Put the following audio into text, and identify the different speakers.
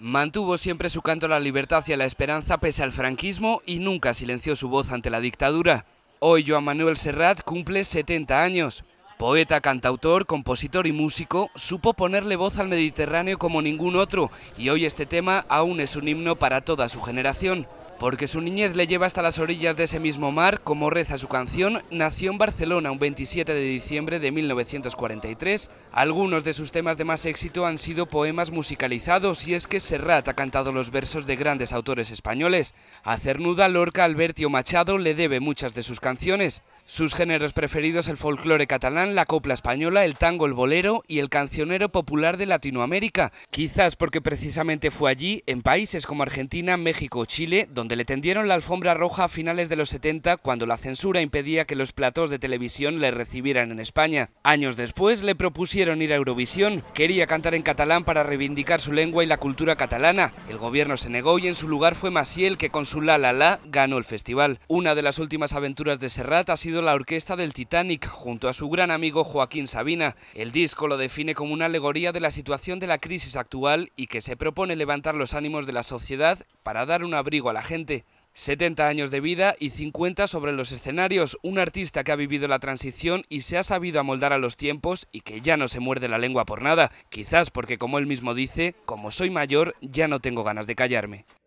Speaker 1: Mantuvo siempre su canto a la libertad y a la esperanza pese al franquismo y nunca silenció su voz ante la dictadura. Hoy Joan Manuel Serrat cumple 70 años. Poeta, cantautor, compositor y músico, supo ponerle voz al Mediterráneo como ningún otro y hoy este tema aún es un himno para toda su generación porque su niñez le lleva hasta las orillas de ese mismo mar, como reza su canción, nació en Barcelona un 27 de diciembre de 1943. Algunos de sus temas de más éxito han sido poemas musicalizados y es que Serrat ha cantado los versos de grandes autores españoles. A Cernuda, Lorca, Alberti Machado le debe muchas de sus canciones. Sus géneros preferidos el folclore catalán, la copla española, el tango, el bolero y el cancionero popular de Latinoamérica, quizás porque precisamente fue allí, en países como Argentina, México o Chile, donde le tendieron la alfombra roja a finales de los 70 cuando la censura impedía que los platós de televisión le recibieran en España. Años después le propusieron ir a Eurovisión, quería cantar en catalán para reivindicar su lengua y la cultura catalana. El gobierno se negó y en su lugar fue Maciel que con su La La La ganó el festival. Una de las últimas aventuras de Serrat ha sido la orquesta del Titanic junto a su gran amigo Joaquín Sabina. El disco lo define como una alegoría de la situación de la crisis actual y que se propone levantar los ánimos de la sociedad para dar un abrigo a la gente. 70 años de vida y 50 sobre los escenarios, un artista que ha vivido la transición y se ha sabido amoldar a los tiempos y que ya no se muerde la lengua por nada, quizás porque como él mismo dice, como soy mayor ya no tengo ganas de callarme.